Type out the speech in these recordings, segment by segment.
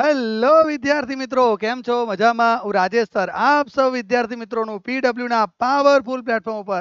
hello વિદ્યાર્થી મિત્રો કેમ છો મજામાં હું રાજેશ સર આપ સૌ વિદ્યાર્થી મિત્રોનું પીડબ્લ્યુ ના પાવરફુલ પ્લેટફોર્મ ઉપર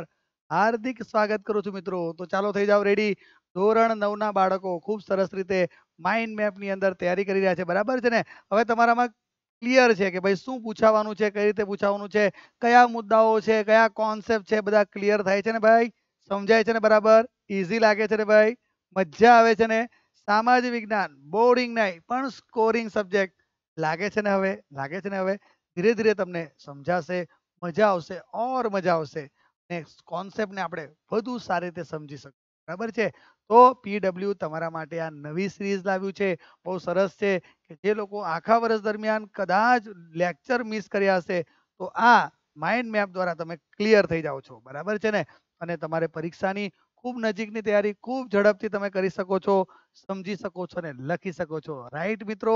હાર્દિક સ્વાગત કરું છું મિત્રો તો ચાલો થઈ જાઓ રેડી ધોરણ નવના બાળકો ખૂબ સરસ રીતે માઇન્ડ મેપની અંદર તૈયારી કરી રહ્યા છે બરાબર છે ને હવે તમારામાં ક્લિયર છે કે ભાઈ શું પૂછાવાનું છે કઈ રીતે પૂછાવાનું છે કયા મુદ્દાઓ છે કયા કોન્સેપ્ટ છે બધા ક્લિયર થાય છે ને ભાઈ સમજાય છે ને બરાબર ઇઝી લાગે છે ને ભાઈ મજા આવે છે ને સામાજિક વિજ્ઞાન બોર્ડિંગ નહીં પણ સ્કોરિંગ સબ્જેક્ટ લાગે છે ને હવે લાગે છે ને હવે ધીરે ધીરે તમને સમજાશે મજા આવશે ઓર મજા આવશે ને કોન્સેપ્ટને આપણે વધુ સારી રીતે સમજી શકીએ બરાબર છે તો પીડબલ્યુ તમારા માટે આ નવી સિરીઝ લાવ્યું છે બહુ સરસ છે કે જે લોકો આખા વર્ષ દરમિયાન કદાચ લેક્ચર મિસ કર્યા હશે તો આ માઇન્ડ મેપ દ્વારા તમે ક્લિયર થઈ જાઓ છો બરાબર છે ને અને તમારે પરીક્ષાની ખૂબ નજીકની તૈયારી ખૂબ ઝડપથી તમે કરી શકો છો સમજી શકો છો અને લખી શકો છો રાઈટ મિત્રો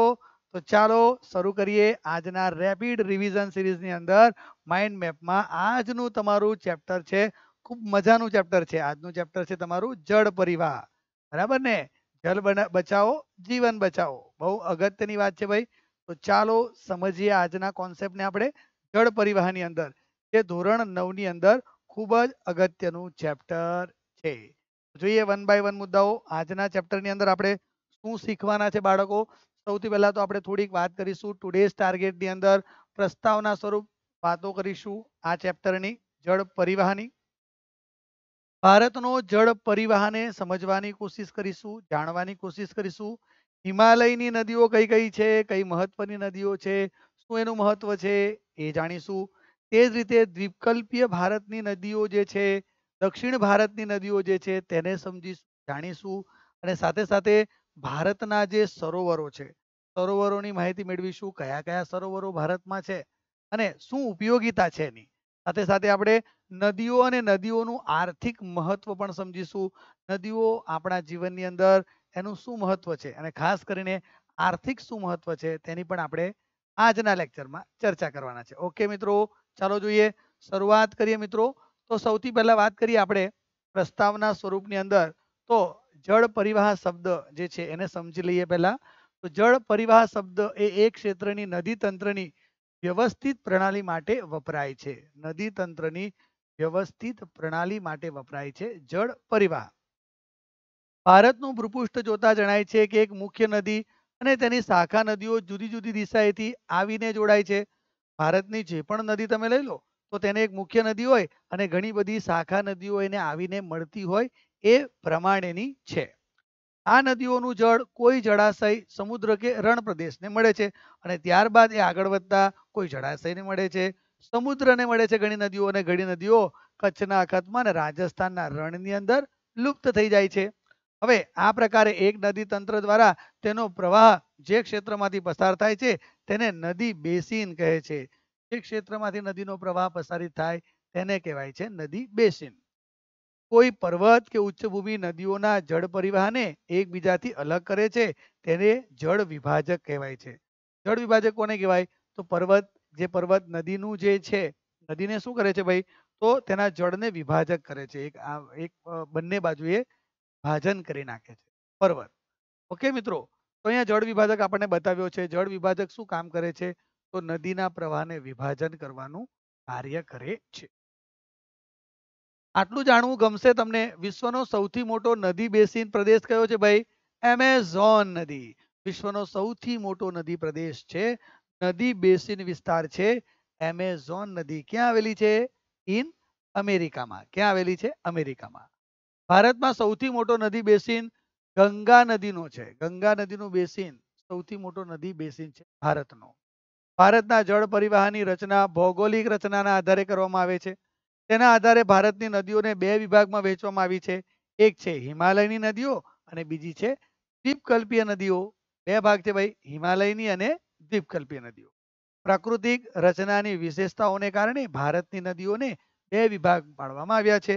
તો ચાલો શરૂ કરીએ આજના રેપિડ રિવિઝન સિરીઝની અંદર માઇન્ડ મેપમાં આજનું તમારું ચેપ્ટર છે ખૂબ મજાનું ચેપ્ટર છે આજનું ચેપ્ટર છે તમારું જળ પરિવાહ બરાબર ને જળ બચાવો જીવન બચાવો બહુ અગત્યની વાત છે ભાઈ તો ચાલો સમજીએ આજના કોન્સેપ્ટને આપણે જળ પરિવાહની અંદર જે ધોરણ નવની અંદર ખૂબ જ અગત્યનું ચેપ્ટર છે જોઈએ વન બાય વન મુદ્દાઓ આજના ચેપ્ટરની અંદર આપણે શું શીખવાના છે બાળકો સૌથી પહેલાં તો આપણે થોડીક વાત કરીશું ટુડેઝ ટાર્ગેટની અંદર પ્રસ્તાવના સ્વરૂપ વાતો કરીશું આ ચેપ્ટરની જળ પરિવહની ભારતનો જળ પરિવહને સમજવાની કોશિશ કરીશું જાણવાની કોશિશ કરીશું હિમાલયની નદીઓ કઈ કઈ છે કઈ મહત્વની નદીઓ છે શું એનું મહત્વ છે એ જાણીશું તે જ રીતે દ્વીપકલ્પીય ભારતની નદીઓ જે છે દક્ષિણ ભારતની નદીઓ જે છે તેને સમજીશું જાણીશું અને સાથે સાથે ભારતના જે સરોવરો છે સરોવરોની માહિતી મેળવીશું કયા કયા સરોવરો ભારતમાં છે અને શું ઉપયોગીતા છે એની સાથે સાથે આપણે નદીઓ અને નદીઓનું આર્થિક મહત્વ પણ સમજીશું નદીઓ આપણા જીવનની અંદર એનું શું મહત્વ છે અને ખાસ કરીને આર્થિક શું મહત્વ છે તેની પણ આપણે આજના લેક્ચરમાં ચર્ચા કરવાના છે ઓકે મિત્રો ચાલો જોઈએ શરૂઆત કરીએ મિત્રો તો સૌથી પહેલા વાત કરીએ આપણે પ્રસ્તાવના સ્વરૂપની અંદર તો જળ પરિવાહ શબ્દ જે છે એને સમજી લઈએ પહેલા તો જળ પરિવાહ શબ્દ એ એક ક્ષેત્રની નદી તંત્રની વ્યવસ્થિત પ્રણાલી માટે વપરાય છે નદી તંત્રની વ્યવસ્થિત પ્રણાલી માટે વપરાય છે જળ પરિવાહ ભારતનું ભૂપૃષ્ઠ જોતા જણાય છે કે એક મુખ્ય નદી અને તેની શાખા નદીઓ જુદી જુદી દિશાએથી આવીને જોડાય છે ભારતની જે પણ નદી તમે લઈ લો તો તેને એક મુખ્ય નદી હોય અને ઘણી બધી શાખા નદીઓ એને આવીને મળતી હોય એ પ્રમાણેની છે આ નદીઓનું જળ કોઈ જળાશય સમુદ્ર કે રણ પ્રદેશને મળે છે અને ત્યારબાદ એ આગળ વધતા કોઈ જળાશયને મળે છે સમુદ્રને મળે છે ઘણી નદીઓ અને ઘણી નદીઓ કચ્છના અખાતમાં અને રાજસ્થાનના રણની અંદર લુપ્ત થઈ જાય છે હવે આ પ્રકારે એક નદી તંત્ર દ્વારા તેનો પ્રવાહ જે ક્ષેત્રમાંથી પસાર થાય છે તેને નદી બેસીન કહે છે જે ક્ષેત્રમાંથી નદીનો પ્રવાહ પ્રસારિત થાય તેને કહેવાય છે નદી બેસિન કોઈ પર્વત કે ઉચ્ચભૂમિ નદીઓના જળ પરિવહને એકબીજાથી અલગ કરે છે તેને જળ વિભાજક કહેવાય છે જળ વિભાજક કોને કહેવાય તો પર્વત જે પર્વત નદીનું જે છે નદીને શું કરે છે ભાઈ તો તેના જળને વિભાજક કરે છે એક આ એક બંને બાજુએ ભાજન કરી નાખે છે પર્વત ઓકે મિત્રો તો અહીંયા જળ વિભાજક આપણને બતાવ્યો છે જળ વિભાજક શું કામ કરે છે તો નદીના પ્રવાહને વિભાજન કરવાનું કાર્ય કરે છે આટલું જાણવું ગમશે તમને વિશ્વનો સૌથી મોટો નદી બેસીન પ્રદેશ કયો છે ભાઈ એમેઝોન નદી વિશ્વનો સૌથી મોટો નદી પ્રદેશ છે નદી બેસીન વિસ્તાર છે એમેઝોન નદી ક્યાં આવેલી છે ઇન અમેરિકામાં ક્યાં આવેલી છે અમેરિકામાં ભારતમાં સૌથી મોટો નદી બેસીન ગંગા નદીનો છે ગંગા નદીનું બેસીન સૌથી મોટો નદી બેસીન છે ભારતનો ભારતના જળ પરિવહનની રચના ભૌગોલિક રચનાના આધારે કરવામાં આવે છે તેના આધારે ભારતની નદીઓને બે વિભાગમાં વહેંચવામાં આવી છે એક છે હિમાલયની નદીઓ અને બીજી છે દ્વીપકલ્પીય નદીઓ બે ભાગ છે ભાઈ હિમાલયની અને દ્વીપકલ્પીય નદીઓ પ્રાકૃતિક રચનાની વિશેષતાઓને કારણે ભારતની નદીઓને બે વિભાગ પાડવામાં આવ્યા છે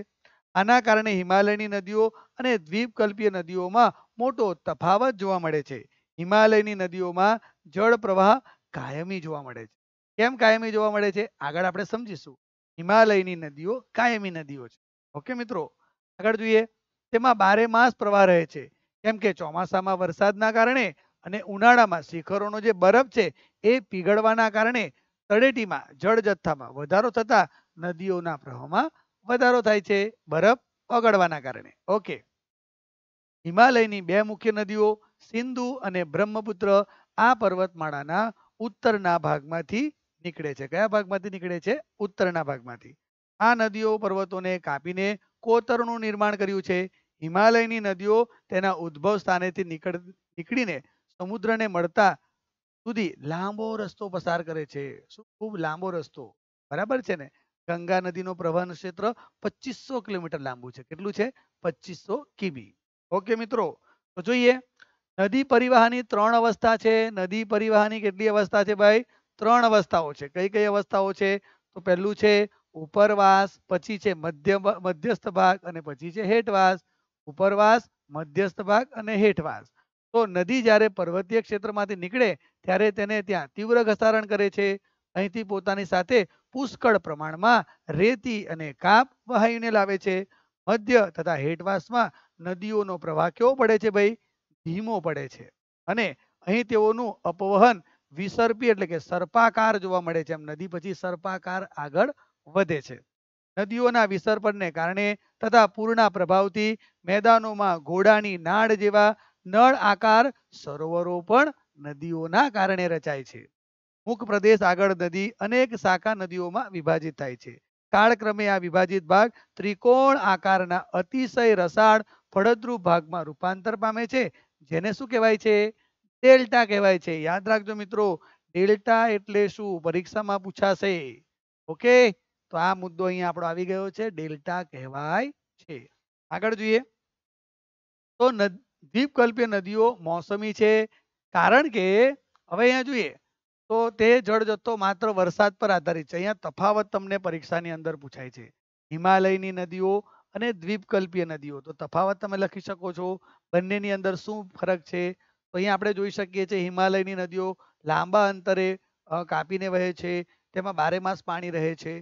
આના કારણે હિમાલયની નદીઓ અને દ્વીપકલ્પીય નદીઓમાં મોટો તફાવત જોવા મળે છે હિમાલયની નદીઓમાં જળ પ્રવાહ કાયમી જોવા મળે છે કેમ કાયમી જોવા મળે છે આગળ આપણે સમજીશું હિમાલયની નદીઓ કાયમી નદીઓ છે ઓકે મિત્રો આગળ જોઈએ તેમાં બારે માસ પ્રવાહ રહે છે કેમ કે ચોમાસામાં વરસાદના કારણે અને ઉનાળામાં શિખરોનો જે બરફ છે એ પીગળવાના કારણે તળેટીમાં જળ જથ્થામાં વધારો થતા નદીઓના પ્રવાહમાં વધારો થાય છે બરફ ઓગળવાના કારણે ઓકે હિમાલયની બે મુખ્ય નદીઓ સિંધુ અને બ્રહ્મપુત્ર આ પર્વતમાળાના ઉત્તરના ભાગમાંથી નીકળે છે કયા ભાગમાંથી નીકળે છે ઉત્તરના ભાગમાંથી આ નદીઓ પર્વતોને કાપીને કોતરનું નિર્માણ કર્યું છે હિમાલયની નદીઓ તેના ઉદ્ભવ સ્થાનેથી નીકળ નીકળીને સમુદ્રને મળતા સુધી લાંબો રસ્તો પસાર કરે છે ખૂબ લાંબો રસ્તો બરાબર છે ને ગંગા નદીનો પ્રવાહન ક્ષેત્ર પચીસો કિલોમીટર લાંબુ છે કેટલું છે પચીસો કિમી ઓકે મિત્રો તો જોઈએ નદી પરિવહનની ત્રણ અવસ્થા છે નદી પરિવાહની કેટલી અવસ્થા છે ભાઈ ત્રણ અવસ્થાઓ છે કઈ કઈ અવસ્થાઓ છે તો પહેલું છે ઉપરવાસ પછી છે મધ્ય મધ્યસ્થ ભાગ અને પછી છે હેઠવાસ ઉપરવાસ મધ્યસ્થ ભાગ અને હેઠવાસ તો નદી જ્યારે પર્વતીય ક્ષેત્રમાંથી નીકળે ત્યારે તેને ત્યાં તીવ્ર ઘસારણ કરે છે અહીંથી પોતાની સાથે પુષ્કળ પ્રમાણમાં રેતી અને કાપ વહાવીને લાવે છે મધ્ય તથા હેઠવાસમાં નદીઓનો પ્રવાહ કેવો પડે છે ભાઈ ધીમો પડે છે અને અહીં તેઓનું અપવહન વિસર્પી એટલે કે સર્પાકાર જોવા મળે છે એમ નદી પછી સર્પાકાર આગળ વધે છે નદીઓના વિસર્પણને કારણે તથા પૂરના પ્રભાવથી મેદાનોમાં ઘોડાની નાળ જેવા નળ આકાર સરોવરો પણ નદીઓના કારણે રચાય છે મુખ પ્રદેશ આગળ નદી અનેક શાખા નદીઓમાં વિભાજિત થાય છે કાળક્રમે આ વિભાજિત ભાગ ત્રિકોણ આકારના અતિશય રસાળ ફળદ્રુપ ભાગમાં રૂપાંતર પામે છે જેને શું કહેવાય છે ડેલ્ટા કહેવાય છે યાદ રાખજો મિત્રો ડેલ્ટા એટલે શું પરીક્ષામાં પૂછાશે ઓકે તો આ મુદ્દો અહીંયા આપણો આવી ગયો છે ડેલ્ટા કહેવાય છે આગળ જોઈએ તો દ્વીપકલ્પીય નદીઓ મોસમી છે કારણ કે હવે અહીંયા જોઈએ તો તે જળ જથ્થો માત્ર વરસાદ પર આધારિત છે અહીંયા તફાવત તમને પરીક્ષાની અંદર પૂછાય છે હિમાલયની નદીઓ અને દ્વીપકલ્પીય નદીઓ તો તફાવત તમે લખી શકો છો બંનેની અંદર શું ફરક છે તો અહીંયા આપણે જોઈ શકીએ છીએ હિમાલયની નદીઓ લાંબા અંતરે કાપીને વહે છે તેમાં બારેમાસ પાણી રહે છે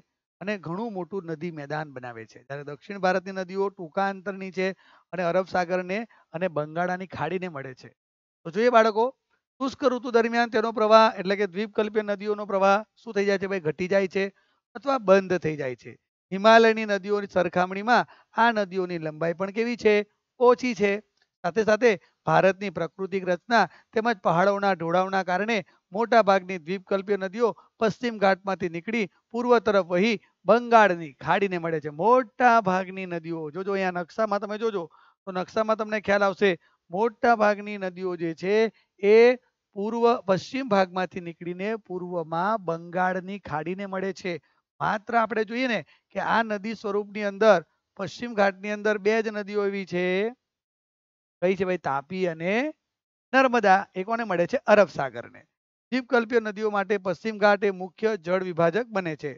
અને ઘણું મોટું નદી મેદાન બનાવે છે જ્યારે દક્ષિણ ભારતની નદીઓ ટૂંકા અંતરની છે અને અરબ સાગરને અને બંગાળાની ખાડીને મળે છે તો જોઈએ બાળકો શુષ્ક ઋતુ દરમિયાન તેનો પ્રવાહ એટલે કે દ્વીપકલ્પીય નદીઓનો પ્રવાહ શું થઈ જાય છે ભાઈ ઘટી જાય છે અથવા બંધ થઈ જાય છે હિમાલયની નદીઓની સરખામણીમાં આ નદીઓની લંબાઈ પણ કેવી છે ઓછી છે સાથે સાથે ભારતની પ્રાકૃતિક રચના તેમજ પહાડોના ઢોળાવના કારણે મોટાભાગની દ્વીપકલ્પીય નદીઓ પશ્ચિમ ઘાટમાંથી નીકળી પૂર્વ તરફ વહી બંગાળની ખાડીને મળે છે મોટા ભાગની નદીઓ જોજો અહીંયા નકશામાં તમે જોજો તો નકશામાં તમને ખ્યાલ આવશે મોટા ભાગની નદીઓ જે છે એ પૂર્વ પશ્ચિમ ભાગમાંથી નીકળીને પૂર્વમાં બંગાળની ખાડીને મળે છે માત્ર આપણે જોઈએ ને કે આ નદી સ્વરૂપની અંદર પશ્ચિમ ઘાટની અંદર બે જ નદીઓ એવી છે કઈ છે ભાઈ તાપી અને નર્મદા એ કોને મળે છે અરબ સાગરને દ્વીપકલ્પીય નદીઓ માટે પશ્ચિમ ઘાટ એ મુખ્ય જળ વિભાજક બને છે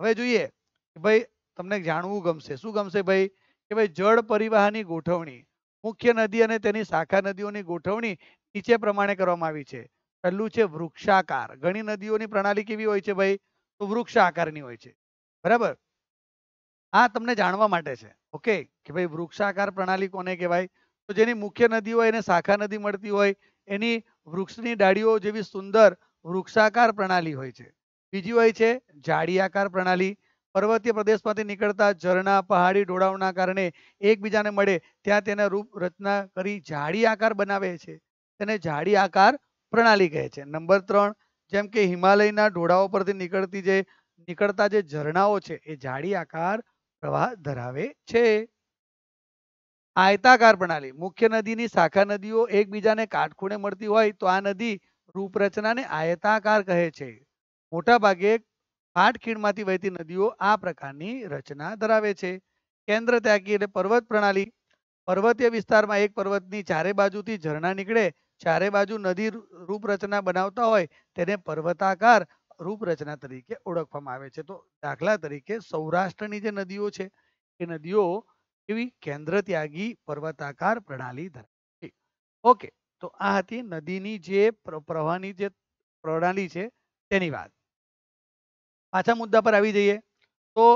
હવે જોઈએ કે ભાઈ તમને જાણવું ગમશે શું ગમશે ભાઈ કે ભાઈ જળ પરિવહનની ગોઠવણી મુખ્ય નદી અને તેની શાખા નદીઓની ગોઠવણી નીચે પ્રમાણે કરવામાં આવી છે પહેલું છે વૃક્ષાકાર ઘણી નદીઓની પ્રણાલી કેવી હોય છે ભાઈ તો વૃક્ષ આકારની હોય છે બરાબર આ તમને જાણવા માટે છે ઓકે કે ભાઈ વૃક્ષાકાર પ્રણાલી કોને કહેવાય તો જેની મુખ્ય નદી હોય એને શાખા નદી મળતી હોય એની વૃક્ષની ડાળીઓ જેવી સુંદર વૃક્ષાકાર પ્રણાલી હોય છે બીજી હોય છે આકાર પ્રણાલી પર્વતીય પ્રદેશમાંથી નીકળતા ઝરણા પહાડી ઢોળાવના કારણે એકબીજાને મળે ત્યાં તેને રૂપ રચના કરી ઝાડી આકાર બનાવે છે તેને ઝાડી આકાર પ્રણાલી કહે છે નંબર ત્રણ જેમ કે હિમાલયના ઢોળાવો પરથી નીકળતી જે નીકળતા જે ઝરણાઓ છે એ જાડી આકાર પ્રવાહ ધરાવે છે આયતાકાર પ્રણાલી મુખ્ય નદીની શાખા નદીઓ એકબીજાને કાટખૂણે મળતી હોય તો આ નદી રૂપરચનાને આયતાકાર કહે છે મોટા ભાગે આઠ ખીણમાંથી વહેતી નદીઓ આ પ્રકારની રચના ધરાવે છે કેન્દ્ર ત્યાગી એટલે પર્વત પ્રણાલી પર્વતીય વિસ્તારમાં એક પર્વતની ચારે બાજુથી ઝરણા નીકળે ચારે બાજુ નદી રૂપરચના બનાવતા હોય તેને પર્વતાકાર રૂપરચના તરીકે ઓળખવામાં આવે છે તો દાખલા તરીકે સૌરાષ્ટ્રની જે નદીઓ છે એ નદીઓ એવી કેન્દ્ર ત્યાગી પર્વતાકાર પ્રણાલી ધરાવે છે ઓકે તો આ હતી નદીની જે પ્રવાહની જે પ્રણાલી છે તેની વાત પાછા મુદ્દા પર આવી જઈએ તો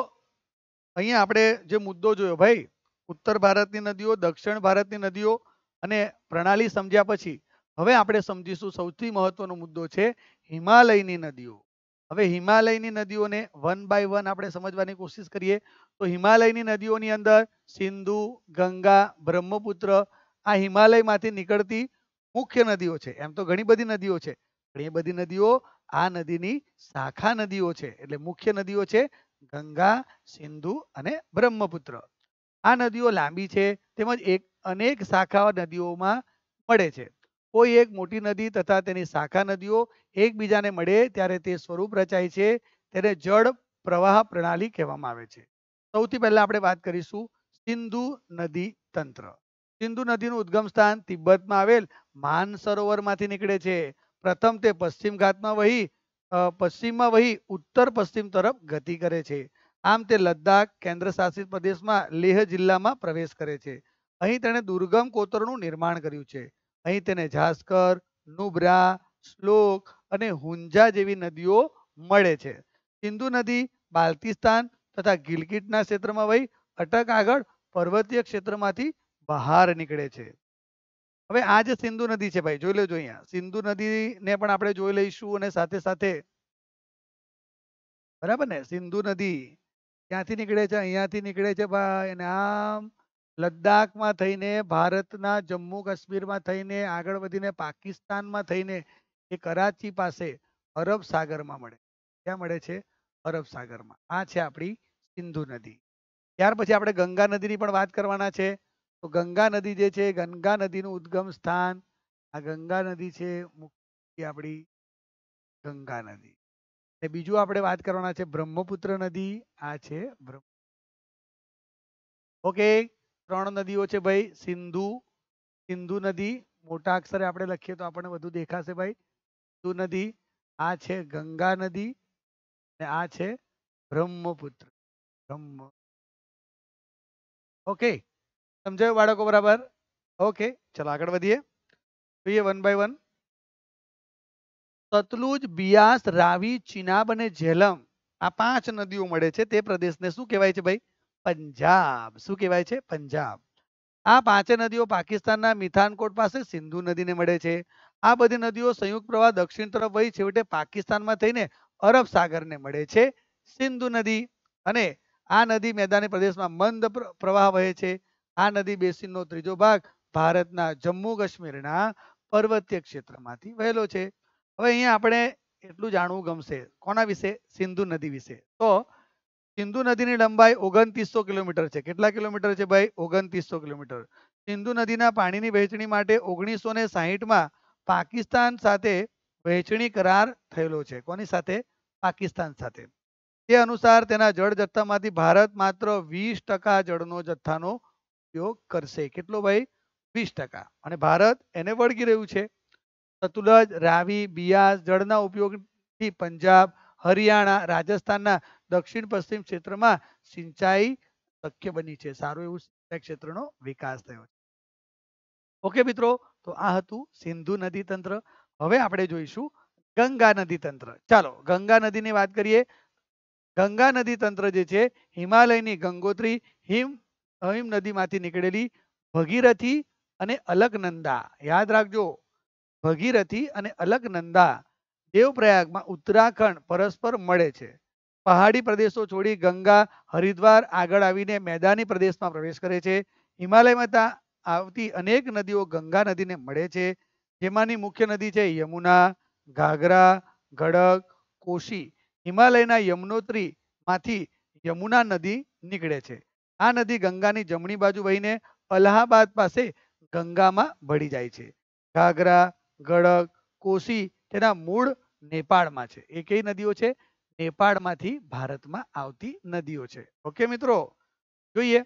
અહીંયા આપણે જે મુદ્દો જોયો ભાઈ ઉત્તર ભારતની નદીઓ દક્ષિણ ભારતની નદીઓ અને પ્રણાલી સમજ્યા પછી હવે આપણે સમજીશું સૌથી મહત્વનો મુદ્દો છે હિમાલયની નદીઓ હવે હિમાલયની નદીઓને વન બાય વન આપણે સમજવાની કોશિશ કરીએ તો હિમાલયની નદીઓની અંદર સિંધુ ગંગા બ્રહ્મપુત્ર આ હિમાલયમાંથી નીકળતી મુખ્ય નદીઓ છે એમ તો ઘણી બધી નદીઓ છે ઘણી બધી નદીઓ આ નદીની શાખા નદીઓ છે એટલે મુખ્ય નદીઓ છે ગંગા સિંધુ અને બ્રહ્મપુત્ર આ નદીઓ લાંબી છે તેમજ એક અનેક શાખા નદીઓમાં પડે છે કોઈ એક મોટી નદી તથા તેની શાખા નદીઓ એકબીજાને મળે ત્યારે તે સ્વરૂપ રચાય છે તેને જળ પ્રવાહ પ્રણાલી કહેવામાં આવે છે સૌથી પહેલા આપણે વાત કરીશું સિંધુ નદી તંત્ર સિંધુ નદીનું ઉદ્ગમ સ્થાન તિબ્બતમાં આવેલ માન સરોવરમાંથી નીકળે છે પ્રથમ તે પશ્ચિમ ઘાટમાં વહી પશ્ચિમમાં વહી ઉત્તર પશ્ચિમ તરફ ગતિ કરે છે આમ તે લદ્દાખ કેન્દ્ર શાસિત પ્રદેશમાં લેહ જિલ્લામાં પ્રવેશ કરે છે અહીં તેણે દુર્ગમ કોતરનું નિર્માણ કર્યું છે અહીં તેને ઝાસ્કર નુબ્રા શ્લોક અને હુંજા જેવી નદીઓ મળે છે સિંધુ નદી બાલ્ટિસ્તાન તથા ગિલગિટના ક્ષેત્રમાં વહી અટક આગળ પર્વતીય ક્ષેત્રમાંથી બહાર નીકળે છે હવે આ જે સિંધુ નદી છે ભાઈ જોઈ લેજો અહીંયા સિંધુ નદીને પણ આપણે જોઈ લઈશું અને સાથે સાથે બરાબર ને સિંધુ નદી ક્યાંથી નીકળે છે અહીંયાથી નીકળે છે ભાઈ અને આમ લદ્દાખમાં થઈને ભારતના જમ્મુ કાશ્મીરમાં થઈને આગળ વધીને પાકિસ્તાનમાં થઈને એ કરાચી પાસે અરબ સાગરમાં મળે ક્યાં મળે છે અરબ સાગરમાં આ છે આપણી સિંધુ નદી ત્યાર પછી આપણે ગંગા નદીની પણ વાત કરવાના છે તો ગંગા નદી જે છે ગંગા નદીનું ઉદ્ગમ સ્થાન આ ગંગા નદી છે આપણી ગંગા નદી અને બીજું આપણે વાત કરવાના છે બ્રહ્મપુત્ર નદી આ છે ઓકે ત્રણ નદીઓ છે ભાઈ સિંધુ સિંધુ નદી મોટા અક્ષરે આપણે લખીએ તો આપણને બધું દેખાશે ભાઈ સિંધુ નદી આ છે ગંગા નદી અને આ છે બ્રહ્મપુત્ર બ્રહ્મ ઓકે સમજાયું બાળકો બરાબર ઓકે ચલો આગળ વધીએ જોઈએ one by one Sutlej Beas Ravi Chenab અને ઝેલમ આ પાંચ નદીઓ મળે છે તે પ્રદેશને શું કહેવાય છે ભાઈ પંજાબ શું કહેવાય છે પંજાબ આ પાંચે નદીઓ પાકિસ્તાનના મિથાનકોટ પાસે સિંધુ નદીને મળે છે આ બધી નદીઓ સંયુક્ત પ્રવાહ દક્ષિણ તરફ વહી છેવટે પાકિસ્તાનમાં થઈને અરબ સાગરને મળે છે સિંધુ નદી અને આ નદી મેદાની પ્રદેશમાં મંદ પ્રવાહ વહે છે આ નદી બેસીનનો ત્રીજો ભાગ ભારતના જમ્મુ કાશ્મીરના પર્વતીય ક્ષેત્રમાંથી વહેલો છે હવે અહીંયા આપણે એટલું જાણવું ગમશે કોના વિશે સિંધુ નદી વિશે તો સિંધુ નદીની લંબાઈ ઓગણત્રીસો કિલોમીટર છે કેટલા કિલોમીટર છે ભાઈ ઓગણત્રીસો કિલોમીટર સિંધુ નદીના પાણીની વહેંચણી માટે ઓગણીસો ને સાહીઠમાં પાકિસ્તાન સાથે વહેંચણી કરાર થયેલો છે કોની સાથે પાકિસ્તાન સાથે તે અનુસાર તેના જળ જથ્થામાંથી ભારત માત્ર વીસ ટકા જળનો જથ્થાનો ઉપયોગ કરશે કેટલો ભાઈ વીસ ટકા અને ભારત એને વળગી રહ્યું છે સતુલજ રાવી બિયાસ જળના ઉપયોગથી પંજાબ હરિયાણા રાજસ્થાનના દક્ષિણ પશ્ચિમ ક્ષેત્રમાં સિંચાઈ શક્ય બની છે સારો એવું સિંચાઈ ક્ષેત્રનો વિકાસ થયો છે ઓકે મિત્રો તો આ હતું સિંધુ નદી તંત્ર હવે આપણે જોઈશું ગંગા નદી તંત્ર ચાલો ગંગા નદીની વાત કરીએ ગંગા નદી તંત્ર જે છે હિમાલયની ગંગોત્રી હિમ હિમ નદીમાંથી નીકળેલી ભગીરથી અને અલકનંદા યાદ રાખજો ભગીરથી અને અલકનંદા દેવપ્રયાગમાં ઉત્તરાખંડ પરસ્પર મળે છે પહાડી પ્રદેશો છોડી ગંગા હરિદ્વાર આગળ આવીને મેદાની પ્રદેશમાં પ્રવેશ કરે છે હિમાલયમાં આવતી અનેક નદીઓ ગંગા નદીને મળે છે જેમાંની મુખ્ય નદી છે યમુના ઘાઘરા ગડક કોશી હિમાલયના યમનોત્રીમાંથી યમુના નદી નીકળે છે આ નદી ગંગાની જમણી બાજુ વહીને અલ્હાબાદ પાસે ગંગામાં ભળી જાય છે ઘાઘરા ગડક કોશી તેના મૂળ નેપાળમાં છે એ કઈ નદીઓ છે નેપાળમાંથી ભારતમાં આવતી નદીઓ છે ઓકે મિત્રો જોઈએ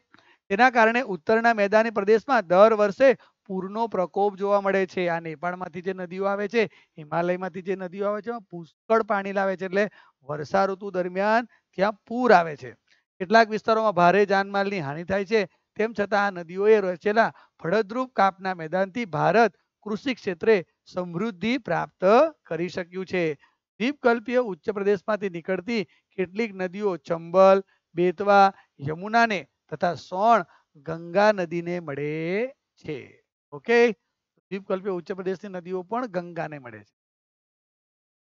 તેના કારણે ઉત્તરના મેદાની પ્રદેશમાં દર વર્ષે પૂરનો પ્રકોપ જોવા મળે છે આ નેપાળમાંથી જે નદીઓ આવે છે હિમાલયમાંથી જે નદીઓ આવે છે પુષ્કળ પાણી લાવે છે એટલે વર્ષા ઋતુ દરમિયાન ત્યાં પૂર આવે છે કેટલાક વિસ્તારોમાં ભારે જાનમાલની હાનિ થાય છે તેમ છતાં આ નદીઓએ રચેલા ફળદ્રુપ કાપના મેદાનથી ભારત કૃષિ ક્ષેત્રે સમૃદ્ધિ પ્રાપ્ત કરી શક્યું છે દ્વીપકલ્પીય ઉચ્ચ પ્રદેશમાંથી નીકળતી કેટલીક નદીઓ ચંબલ બેતવા યમુનાને તથા સોણ ગંગા નદીને મળે છે ઓકે દ્વીપકલ્પીય ઉચ્ચ પ્રદેશની નદીઓ પણ ગંગાને મળે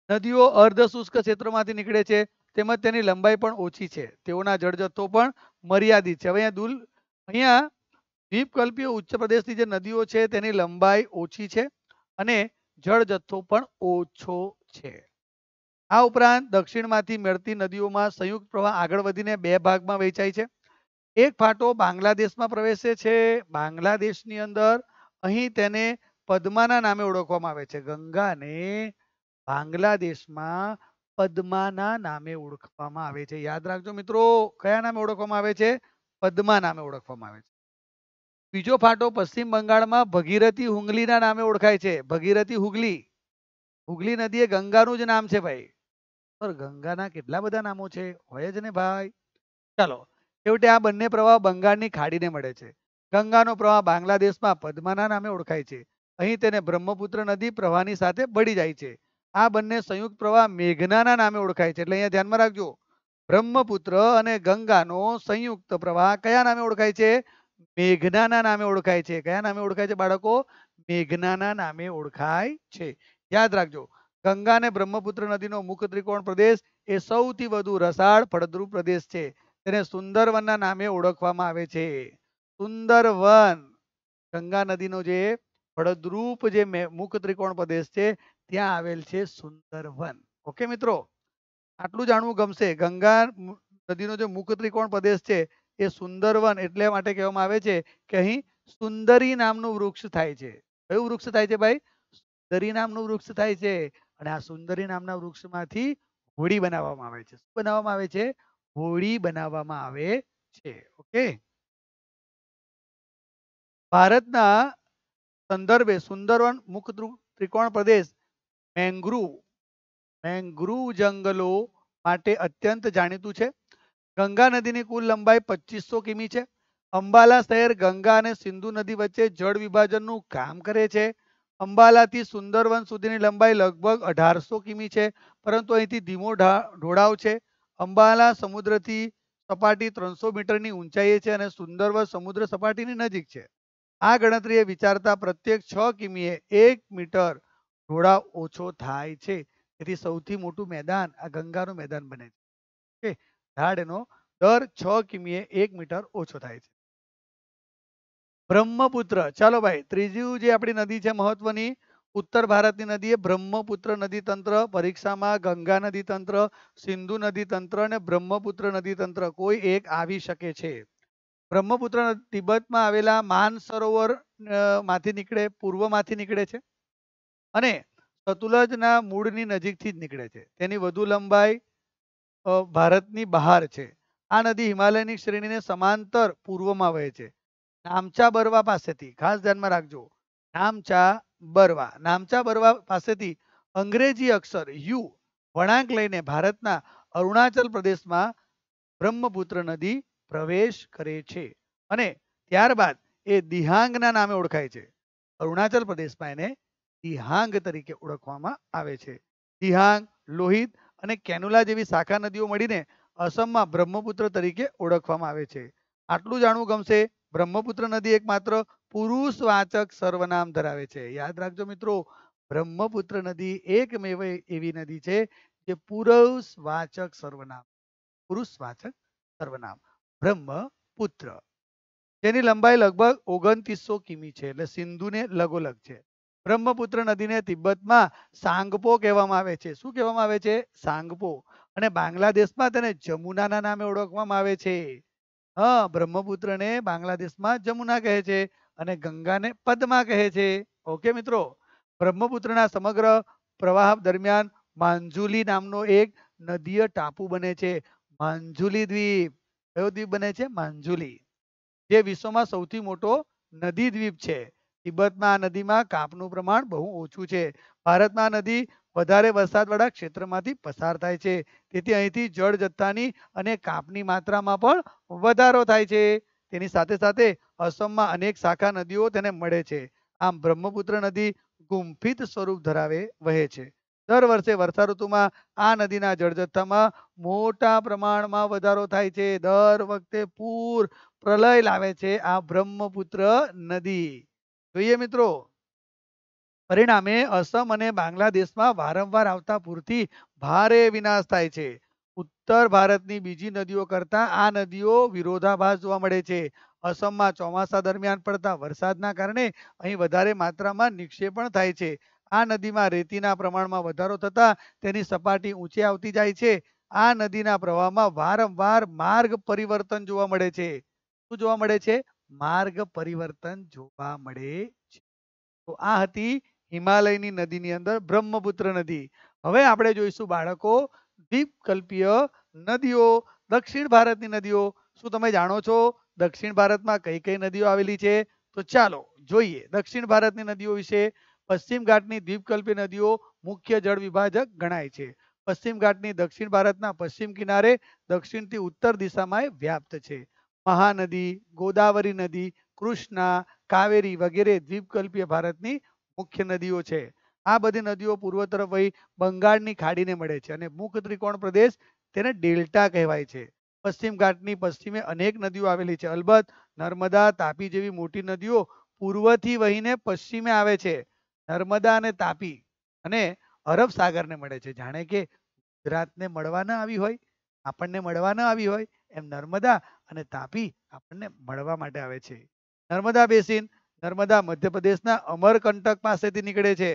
છે નદીઓ અર્ધ શુષ્ક ક્ષેત્રોમાંથી નીકળે છે તેમજ તેની લંબાઈ પણ ઓછી છે તેઓના જળજથ્થો પણ મર્યાદિત છે હવે અહીંયા દુલ અહીંયા દ્વીપકલ્પીય ઉચ્ચ પ્રદેશની જે નદીઓ છે તેની લંબાઈ ઓછી છે અને જળજથ્થો પણ ઓછો છે આ ઉપરાંત દક્ષિણમાંથી મળતી નદીઓમાં સંયુક્ત પ્રવાહ આગળ વધીને બે ભાગમાં વહેંચાય છે એક ફાટો બાંગ્લાદેશમાં પ્રવેશે છે બાંગ્લાદેશની અંદર અહીં તેને પદ્માના નામે ઓળખવામાં આવે છે ગંગાને બાંગ્લાદેશમાં પદ્માના નામે ઓળખવામાં આવે છે યાદ રાખજો મિત્રો કયા નામે ઓળખવામાં આવે છે પદ્મા નામે ઓળખવામાં આવે છે બીજો ફાટો પશ્ચિમ બંગાળમાં ભગીરથી હુંગલીના નામે ઓળખાય છે ભગીરથી હુગલી હુગલી નદી એ ગંગાનું જ નામ છે ભાઈ પર ગંગાના કેટલા બધા નામો છે હોય જ ને ભાઈ ચાલો છેવટે આ બંને પ્રવાહ બંગાળની ખાડીને મળે છે ગંગાનો પ્રવાહ બાંગ્લાદેશમાં પદ્માના નામે ઓળખાય છે અહીં તેને બ્રહ્મપુત્ર નદી પ્રવાહની સાથે ભળી જાય છે આ બંને સંયુક્ત પ્રવાહ મેઘનાના નામે ઓળખાય છે એટલે અહીંયા ધ્યાનમાં રાખજો બ્રહ્મપુત્ર અને ગંગાનો સંયુક્ત પ્રવાહ કયા નામે ઓળખાય છે મેઘનાના નામે ઓળખાય છે કયા નામે ઓળખાય છે બાળકો મેઘનાના નામે ઓળખાય છે યાદ રાખજો ગંગા અને બ્રહ્મપુત્ર નદીનો મુખ ત્રિકોણ પ્રદેશ એ સૌથી વધુ રસાળ ફળદ્રુપ પ્રદેશ છે તેને સુંદરવનના નામે ઓળખવામાં આવે છે સુંદરવન ગંગા નદીનો જે ફળદ્રુપ જે મુખ ત્રિકોણ પ્રદેશ છે ત્યાં આવેલ છે સુંદરવન ઓકે મિત્રો આટલું જાણવું ગમશે ગંગા નદીનો જે મુખ ત્રિકોણ પ્રદેશ છે એ સુંદરવન એટલે માટે કહેવામાં આવે છે કે અહીં સુંદરી નામનું વૃક્ષ થાય છે કયું વૃક્ષ થાય છે ભાઈ સુંદરી નામનું વૃક્ષ થાય છે અને આ સુંદરી નામના વૃક્ષમાંથી હોળી બનાવવામાં આવે છે શું બનાવવામાં આવે છે હોળી બનાવવામાં આવે છે ઓકે ભારતના સંદર્ભે સુંદરવન મુખ ત્રિકોણ પ્રદેશ મેંગ્રુવ મેંગ્રુવ જંગલો માટે અત્યંત જાણીતું છે ગંગા નદીની કુલ લંબાઈ પચીસો કિમી છે અંબાલા શહેર ગંગા અને સિંધુ નદી વચ્ચે જળ વિભાજનનું કામ કરે છે અંબાલાથી સુંદરવન સુધીની લંબાઈ લગભગ અઢારસો કિમી છે પરંતુ અહીંથી ધીમો ઢોળાવ છે અંબાલા સમુદ્રથી સપાટી ત્રણસો મીટરની ઊંચાઈએ છે અને સુંદરવન સમુદ્ર સપાટીની નજીક છે આ ગણતરીએ વિચારતા પ્રત્યેક છ કિમીએ એક મીટર ઢોળાવ ઓછો થાય છે તેથી સૌથી મોટું મેદાન આ ગંગાનું મેદાન બને છે ઢાળનો દર છ કિમીએ એક મીટર ઓછો થાય છે બ્રહ્મપુત્ર ચાલો ભાઈ ત્રીજું જે આપણી નદી છે મહત્વની ઉત્તર ભારતની નદી એ બ્રહ્મપુત્ર નદી તંત્ર પરીક્ષામાં ગંગા નદી તંત્ર સિંધુ નદી તંત્ર અને બ્રહ્મપુત્ર નદી તંત્ર કોઈ એક આવી શકે છે બ્રહ્મપુત્ર તિબતમાં આવેલા માનસરોવર માંથી નીકળે પૂર્વમાંથી નીકળે છે અને સતુલજના મૂળની નજીકથી જ નીકળે છે તેની વધુ લંબાઈ ભારતની બહાર છે આ નદી હિમાલયની શ્રેણીને સમાંતર પૂર્વમાં વહે છે નામચા બરવા પાસેથી ખાસ ધ્યાનમાં રાખજો નામચા બરવા નામચા બરવા પાસેથી અંગ્રેજી અક્ષર યુ વળાંક લઈને ભારતના અરુણાચલ પ્રદેશમાં બ્રહ્મપુત્ર નદી પ્રવેશ કરે છે અને ત્યારબાદ એ દિહાંગના નામે ઓળખાય છે અરુણાચલ પ્રદેશમાં એને દિહાંગ તરીકે ઓળખવામાં આવે છે દિહાંગ લોહિત અને કેનુલા જેવી શાખા નદીઓ મળીને અસમમાં બ્રહ્મપુત્ર તરીકે ઓળખવામાં આવે છે આટલું જાણવું ગમશે બ્રહ્મપુત્ર નદી એક પુરુષવાચક સર્વનામ ધરાવે છે યાદ રાખજો મિત્રો બ્રહ્મપુત્ર નદી એકમેવ એવી નદી છે જે પુરુષવાચક સર્વનામ પુરુષવાચક સર્વનામ બ્રહ્મપુત્ર તેની લંબાઈ લગભગ ઓગણત્રીસો કિમી છે એટલે સિંધુ ને લગોલગ છે બ્રહ્મપુત્ર નદીને તિબ્બતમાં સાંગપો કહેવામાં આવે છે શું કહેવામાં આવે છે સાંગપો અને બાંગ્લાદેશમાં તેને જમુનાના નામે ઓળખવામાં આવે છે હા બ્રહ્મપુત્રને બાંગ્લાદેશમાં જમુના કહે છે અને ગંગાને પદ્મા કહે છે ઓકે મિત્રો બ્રહ્મપુત્રના સમગ્ર પ્રવાહ દરમિયાન માંજુલી નામનો એક નદીય ટાપુ બને છે માંજુલી દ્વીપ કયો દ્વીપ બને છે માંજુલી જે વિશ્વમાં સૌથી મોટો નદી દ્વીપ છે તિબતમાં આ નદીમાં કાપનું પ્રમાણ બહુ ઓછું છે ભારતમાં નદી વધારે વરસાદવાળા ક્ષેત્રમાંથી પસાર થાય છે તેથી અહીંથી જળ જથ્થાની અને કાપની માત્રામાં પણ વધારો થાય છે તેની સાથે સાથે અસમમાં અનેક શાખા નદીઓ તેને મળે છે આમ બ્રહ્મપુત્ર નદી ગુંફિત સ્વરૂપ ધરાવે વહે છે દર વર્ષે વર્ષા ઋતુમાં આ નદીના જળ જથ્થામાં મોટા પ્રમાણમાં વધારો થાય છે દર વખતે પૂર પ્રલય લાવે છે આ બ્રહ્મપુત્ર નદી જોઈએ મિત્રો પરિણામે અસમ અને બાંગ્લાદેશમાં વારંવાર આવતા પૂરથી ભારે વિનાશ થાય છે ઉત્તર ભારતની બીજી નદીઓ કરતાં આ નદીઓ વિરોધાભાસ જોવા મળે છે અસમમાં ચોમાસા દરમિયાન પડતા વરસાદના કારણે અહીં વધારે માત્રામાં નિક્ષેપણ થાય છે આ નદીમાં રેતીના પ્રમાણમાં વધારો થતાં તેની સપાટી ઊંચે આવતી જાય છે આ નદીના પ્રવાહમાં વારંવાર માર્ગ પરિવર્તન જોવા મળે છે શું જોવા મળે છે માર્ગ પરિવર્તન જોવા મળે છે તો આ હતી હિમાલયની નદીની અંદર બ્રહ્મપુત્ર નદી હવે આપણે જોઈશું બાળકો દ્વીપકલ્પીય નદીઓ દક્ષિણ ભારતની નદીઓ શું તમે જાણો છો દક્ષિણ ભારતમાં કઈ કઈ નદીઓ આવેલી છે તો ચાલો જોઈએ દક્ષિણ ભારતની નદીઓ વિશે પશ્ચિમ ઘાટની દ્વીપકલ્પી નદીઓ મુખ્ય જળ વિભાજક ગણાય છે પશ્ચિમ ઘાટની દક્ષિણ ભારતના પશ્ચિમ કિનારે દક્ષિણથી ઉત્તર દિશામાં વ્યાપ્ત છે મહાનદી ગોદાવરી નદી કૃષ્ણા કાવેરી વગેરે દ્વીપકલ્પીય ભારતની મુખ્ય નદીઓ છે આ બધી નદીઓ પૂર્વ તરફ વહી બંગાળની ખાડીને મળે છે અને મુખ ત્રિકોણ પ્રદેશ તેને ડેલ્ટા કહેવાય છે પશ્ચિમ ઘાટની પશ્ચિમે અનેક નદીઓ આવેલી છે અલબત્ત નર્મદા તાપી જેવી મોટી નદીઓ પૂર્વથી વહીને પશ્ચિમે આવે છે નર્મદા અને તાપી અને અરબ સાગરને મળે છે જાણે કે ગુજરાતને મળવા ન આવી હોય આપણને મળવા ન આવી હોય એમ નર્મદા અને તાપી આપણને મળવા માટે આવે છે નર્મદા બેસીન નર્મદા મધ્યપ્રદેશના અમરકંટક પાસેથી નીકળે છે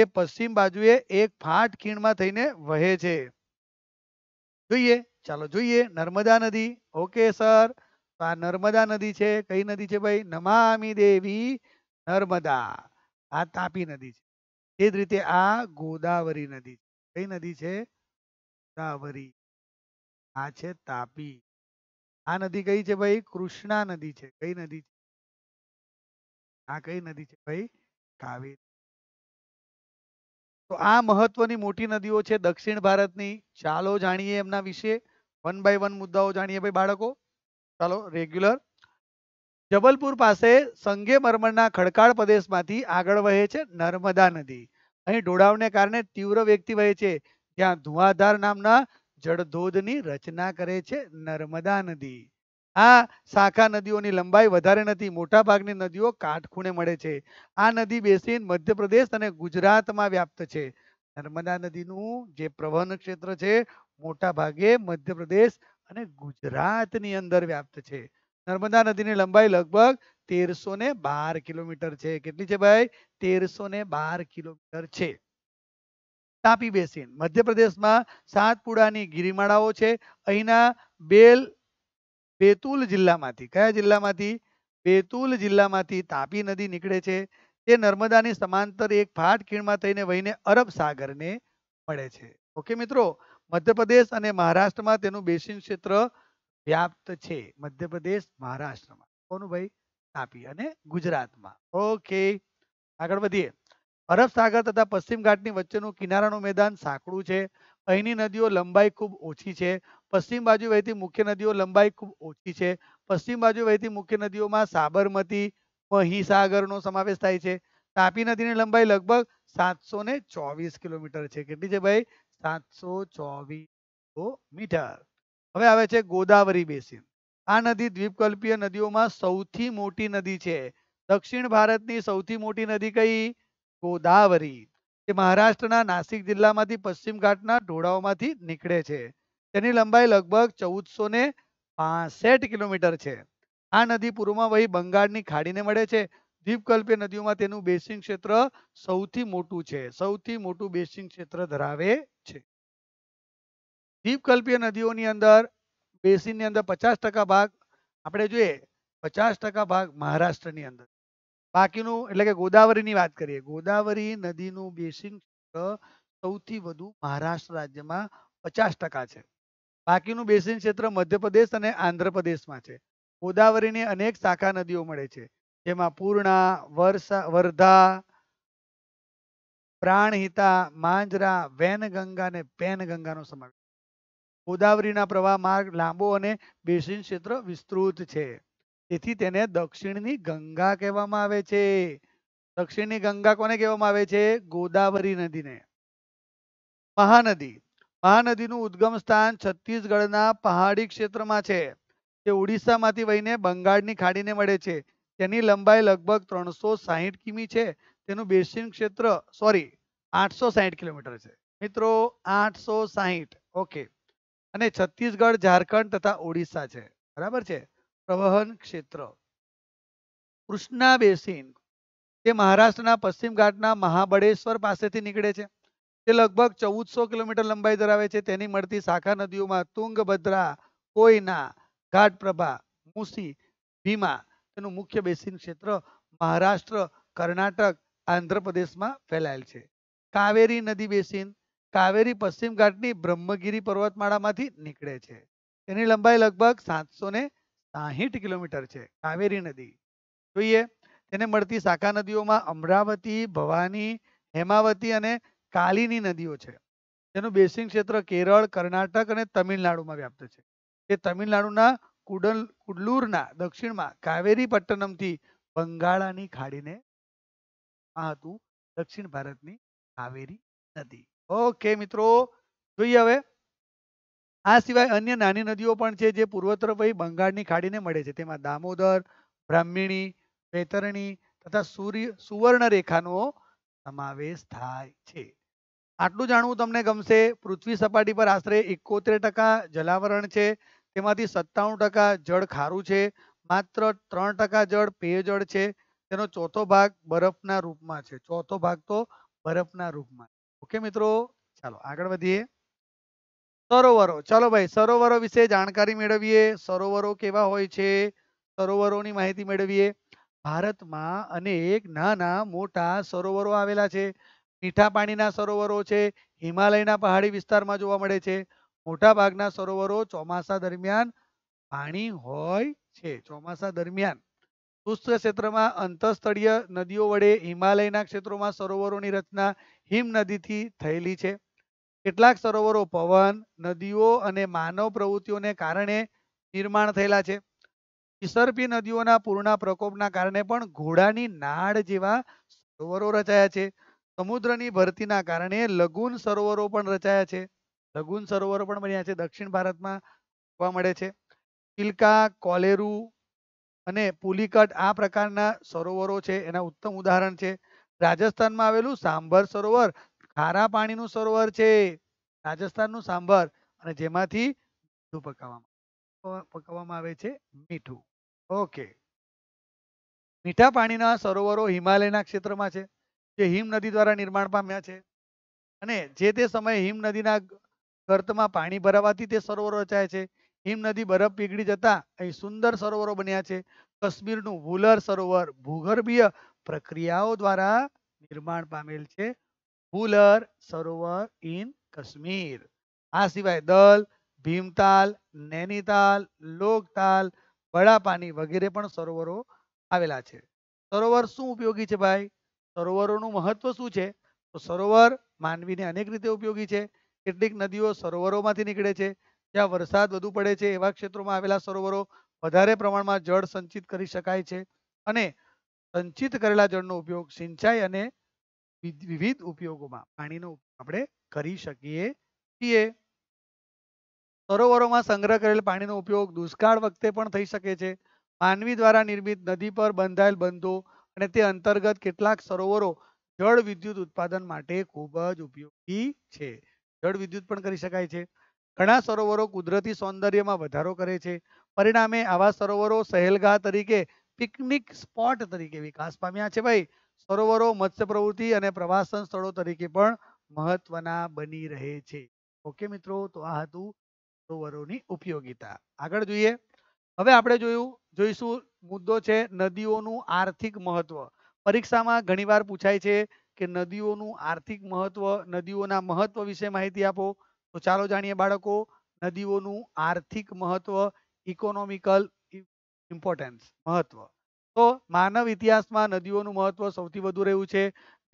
એ પશ્ચિમ બાજુએ એક ફાટ ખીણમાં થઈને વહે છે જોઈએ ચાલો જોઈએ નર્મદા નદી ઓકે સર આ નર્મદા નદી છે કઈ નદી છે ભાઈ નમામી દેવી નર્મદા આ તાપી નદી છે એ જ રીતે આ ગોદાવરી નદી છે કઈ નદી છે ગોદાવરી આ છે તાપી આ નદી કઈ છે ભાઈ કૃષ્ણા નદી છે કઈ નદી છે આ કઈ નદી છે ભાઈ કાવેરી તો આ મહત્વની મોટી નદીઓ છે દક્ષિણ ભારતની ચાલો જાણીએ એમના વિશે વન બાય વન મુદ્દાઓ જાણીએ ભાઈ બાળકો ચાલો રેગ્યુલર જબલપુર પાસે સંગે મરમરના ખડકાળ પ્રદેશમાંથી આગળ વહે છે નર્મદા નદી અહીં ઢોળાવને કારણે તીવ્ર વ્યક્તિ વહે છે ત્યાં ધુઆધાર નામના જળધોધની રચના કરે છે નર્મદા નદી આ શાખા નદીઓની લંબાઈ વધારે નથી મોટાભાગની નદીઓ કાટખૂણે મળે છે આ નદી બેસીન મધ્યપ્રદેશ અને ગુજરાતમાં વ્યાપ્ત છે નર્મદા નદીનું જે પ્રવહન ક્ષેત્ર છે મોટાભાગે મધ્યપ્રદેશ અને ગુજરાતની અંદર વ્યાપ્ત છે નર્મદા નદીની લંબાઈ લગભગ તેરસો ને બાર કિલોમીટર છે કેટલી છે ભાઈ તેરસો ને બાર કિલોમીટર છે તાપી બેસીન મધ્યપ્રદેશમાં સાતપુડાની ગિરિમાળાઓ છે અહીંના બેલ બેતુલ જિલ્લામાંથી કયા જિલ્લામાંથી બેતુલ જિલ્લામાંથી તાપી નદી નીકળે છે તે નર્મદાની સમાંતર એક ફાટ ખીણમાં થઈને વહીને અરબ સાગરને મળે છે ઓકે મિત્રો મધ્યપ્રદેશ અને મહારાષ્ટ્રમાં તેનું બેસિન ક્ષેત્ર વ્યાપ્ત છે મધ્યપ્રદેશ મહારાષ્ટ્રમાં કોનું ભાઈ તાપી અને ગુજરાતમાં ઓકે આગળ વધીએ અરબ સાગર તથા પશ્ચિમ ઘાટની વચ્ચેનું કિનારાનું મેદાન સાંકડું છે અહીંની નદીઓ લંબાઈ ખૂબ ઓછી છે પશ્ચિમ બાજુ વહેતી મુખ્ય નદીઓ લંબાઈ ખૂબ ઓછી છે પશ્ચિમ બાજુ વહેતી મુખ્ય નદીઓમાં સાબરમતી મહીસાગરનો સમાવેશ થાય છે તાપી નદીની લંબાઈ લગભગ સાતસો કિલોમીટર છે કેટલી છે ભાઈ સાતસો કિલોમીટર હવે આવે છે ગોદાવરી બેસીન આ નદી દ્વીપકલ્પીય નદીઓમાં સૌથી મોટી નદી છે દક્ષિણ ભારતની સૌથી મોટી નદી કઈ ગોદાવરી મહારાષ્ટ્રના નાસિક જિલ્લામાંથી પશ્ચિમ ઘાટના ઢોળાવમાંથી નીકળે છે તેની લંબાઈ લગભગ ચૌદસો ને કિલોમીટર છે આ નદી પૂર્વમાં વહી બંગાળની ખાડીને મળે છે દ્વીપકલ્પે નદીઓમાં તેનું બેસિંગ ક્ષેત્ર સૌથી મોટું છે સૌથી મોટું બેસિંગ ક્ષેત્ર ધરાવે છે દ્વીપકલ્પીય નદીઓની અંદર બેસિનની અંદર પચાસ ટકા ભાગ આપણે જોઈએ પચાસ ટકા ભાગ મહારાષ્ટ્રની અંદર બાકીનું એટલે કે ગોદાવરીની વાત કરીએ ગોદાવરી નદીનું બેસિન સૌથી વધુ મહારાષ્ટ્ર રાજ્યમાં પચાસ છે બાકીનું બેસિન ક્ષેત્ર મધ્યપ્રદેશ અને આંધ્રપ્રદેશમાં છે ગોદાવરીની અનેક શાખા નદીઓ મળે છે જેમાં પૂર્ણા વર્ષા વર્ધા પ્રાણહિતા માંજરા વેનગંગા અને પેનગંગાનો સમાવેશ ગોદાવરીના પ્રવાહ માર્ગ લાંબો અને બેસિંગ ક્ષેત્ર વિસ્તૃત છે તેથી તેને દક્ષિણની ગંગા કહેવામાં આવે છે દક્ષિણની ગંગા કોને કહેવામાં આવે છે ગોદાવરી નદીને મહાનદી મહાનદીનું ઉદ્ગમ સ્થાન છત્તીસગઢના પહાડી ક્ષેત્રમાં છે તે ઓડિશામાંથી વહીને બંગાળની ખાડીને મળે છે તેની લંબાઈ લગભગ ત્રણસો સાહીઠ કિમી છે તેનું બેસિન ક્ષેત્ર સોરી આઠસો સાહીઠ કિલોમીટર છે મિત્રો આઠસો સાહીઠ ઓકે અને છત્તીસગઢ ઝારખંડ તથા ઓડિશા છે બરાબર છે પ્રવહન ક્ષેત્ર કૃષ્ણા બેસિન તે મહારાષ્ટ્રના પશ્ચિમ ઘાટના મહાબળેશ્વર પાસેથી નીકળે છે તે લગભગ ચૌદસો કિલોમીટર લંબાઈ ધરાવે છે તેની મળતી શાખા નદીઓમાં તુંગભદ્રા કોયના ઘાટપ્રભા મુસી ભીમા તેનું મુખ્ય બેસીન ક્ષેત્ર મહારાષ્ટ્ર કર્ણાટક આંધ્રપ્રદેશમાં ફેલાયેલ છે કાવેરી નદી બેસીન કાવેરી પશ્ચિમ ઘાટની બ્રહ્મગીરી પર્વતમાળામાંથી નીકળે છે તેની લંબાઈ લગભગ સાતસો ને સાહીઠ કિલોમીટર છે કાવેરી નદી જોઈએ તેને મળતી શાખા નદીઓમાં અમરાવતી ભવાની હેમાવતી અને કાલીની નદીઓ છે તેનું બેસિંગ ક્ષેત્ર કેરળ કર્ણાટક અને તમિલનાડુમાં વ્યાપ્ત છે તે તમિલનાડુના કુડલ કુડલુરના દક્ષિણમાં કાવેરી પટ્ટનમથી બંગાળાની ખાડીને આ હતું દક્ષિણ ભારતની કાવેરી નદી ઓકે મિત્રો જોઈએ હવે આ સિવાય અન્ય નાની નદીઓ પણ છે જે પૂર્વ તરફ બંગાળની ખાડીને મળે છે તેમાં દામોદર બ્રાહ્મિણી વૈતરણી તથા સૂર્ય સુવર્ણરેખાનો સમાવેશ થાય છે આટલું જાણવું તમને ગમશે પૃથ્વી સપાટી પર આશરે એકોતેર ટકા જલાવરણ છે તેમાંથી સત્તાણું ટકા જળ ખારું છે માત્ર ત્રણ ટકા જળ પેયજળ છે તેનો ચોથો ભાગ બરફના રૂપમાં છે ચોથો ભાગ તો બરફના રૂપમાં ઓકે મિત્રો ચાલો આગળ વધીએ સરોવરો ચાલો ભાઈ સરોવરો વિશે જાણકારી મેળવીએ સરોવરો કેવા હોય છે સરોવરોની માહિતી મેળવીએ ભારતમાં અનેક નાના મોટા સરોવરો આવેલા છે મીઠા પાણીના સરોવરો છે હિમાલયના પહાડી વિસ્તારમાં જોવા મળે છે મોટાભાગના સરોવરો ચોમાસા દરમિયાન પાણી હોય છે ચોમાસા દરમિયાન શુષ્ક ક્ષેત્રમાં અંતઃસ્થળીય નદીઓ વડે હિમાલયના ક્ષેત્રોમાં સરોવરોની રચના હિમ નદીથી થયેલી છે કેટલાક સરોવરો પવન નદીઓ અને માનવ પ્રવૃત્તિઓને કારણે નિર્માણ થયેલા છે વિસર્પી નદીઓના પૂરના પ્રકોપના કારણે પણ ઘોડાની નાળ જેવા સરોવરો રચાયા છે સમુદ્રની ભરતીના કારણે લઘુન સરોવરો પણ રચાયા છે લઘુન સરોવરો પણ બન્યા છે દક્ષિણ ભારતમાં જોવા મળે છે ચિલ્કા કોલેરુ અને પુલીકટ આ પ્રકારના સરોવરો છે એના ઉત્તમ ઉદાહરણ છે રાજસ્થાનમાં આવેલું સાંભર સરોવર ખારા પાણીનું સરોવર છે રાજસ્થાનનું સાંભર અને જેમાંથી પકાવવામાં આવે છે મીઠું ઓકે મીઠા પાણીના સરોવરો હિમાલયના ક્ષેત્રમાં છે જે હિમ નદી દ્વારા નિર્માણ પામ્યા છે અને જે તે સમયે હિમ નદીના ગર્તમાં પાણી ભરાવાથી તે સરોવરો રચાય છે હિમ નદી બરફ પીગળી જતા અહીં સુંદર સરોવરો બન્યા છે કાશ્મીરનું વુલર સરોવર ભૂગર્ભીય પ્રક્રિયાઓ દ્વારા નિર્માણ પામેલ છે હુલર સરોવર ઇન કાશ્મીર આ સિવાય દલ ભીમતાલ નૈનીતાલ લોકતાલ વડાપાની વગેરે પણ સરોવરો આવેલા છે સરોવર શું ઉપયોગી છે ભાઈ સરોવરોનું મહત્વ શું છે તો સરોવર માનવીને અનેક રીતે ઉપયોગી છે કેટલીક નદીઓ સરોવરોમાંથી નીકળે છે જ્યાં વરસાદ વધુ પડે છે એવા ક્ષેત્રોમાં આવેલા સરોવરો વધારે પ્રમાણમાં જળ સંચિત કરી શકાય છે અને સંચિત કરેલા જળનો ઉપયોગ સિંચાઈ અને વિવિધ ઉપયોગોમાં પાણીનો આપણે કરી શકીએ છીએ સરોવરોમાં સંગ્રહ કરેલ પાણીનો ઉપયોગ દુષ્કાળ વખતે પણ થઈ શકે છે માનવી દ્વારા નિર્મિત નદી પર બંધાયેલ બંધો અને તે અંતર્ગત કેટલાક સરોવરો જળ વિદ્યુત ઉત્પાદન માટે ખૂબ જ ઉપયોગી છે જળ વિદ્યુત પણ કરી શકાય છે ઘણા સરોવરો કુદરતી સૌંદર્યમાં વધારો કરે છે પરિણામે આવા સરોવરો સહેલગાહ તરીકે પિકનિક સ્પોટ તરીકે વિકાસ પામ્યા છે ભાઈ સરોવરો મત્સ્ય પ્રવૃત્તિ અને પ્રવાસન સ્થળો તરીકે પણ મહત્વના બની રહે છે ઓકે મિત્રો તો આ હતું સરોવરોની ઉપયોગિતા આગળ જોઈએ હવે આપણે જોયું જોઈશું મુદ્દો છે નદીઓનું આર્થિક મહત્વ પરીક્ષામાં ઘણીવાર પૂછાય છે કે નદીઓનું આર્થિક મહત્વ નદીઓના મહત્વ વિશે માહિતી આપો તો ચાલો જાણીએ બાળકો નદીઓનું આર્થિક મહત્વ ઇકોનોમિકલ ઇમ્પોર્ટન્સ મહત્વ તો માનવ ઇતિહાસમાં નદીઓનું મહત્વ સૌથી વધુ રહ્યું છે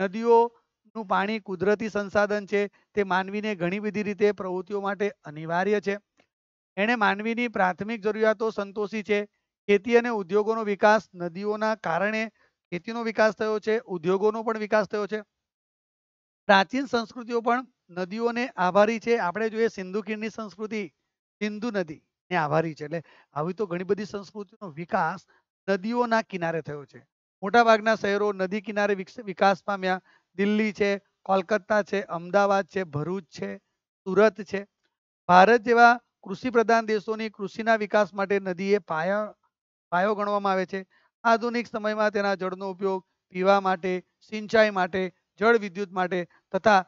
નદીઓનું પાણી કુદરતી સંસાધન છે તે માનવીને ઘણી બધી રીતે પ્રવૃત્તિઓ માટે અનિવાર્ય છે એણે માનવીની પ્રાથમિક જરૂરિયાતો સંતોષી છે ખેતી અને ઉદ્યોગોનો વિકાસ નદીઓના કારણે ખેતીનો વિકાસ થયો છે ઉદ્યોગોનો પણ વિકાસ થયો છે પ્રાચીન સંસ્કૃતિઓ પણ નદીઓને આભારી છે આપણે જોઈએ સિંધુ ખીણની સંસ્કૃતિ સિંધુ નદી આભારી છે એટલે આવી તો ઘણી બધી સંસ્કૃતિનો વિકાસ નદીઓના કિનારે થયો છે મોટાભાગના શહેરો નદી કિનારે વિકાસ પામ્યા દિલ્હી છે કોલકાતા છે અમદાવાદ છે ભરૂચ છે સુરત છે ભારત જેવા કૃષિ પ્રધાન દેશોની કૃષિના વિકાસ માટે નદીએ પાયા પાયો ગણવામાં આવે છે આધુનિક સમયમાં તેના જળનો ઉપયોગ પીવા માટે સિંચાઈ માટે જળ વિદ્યુત માટે તથા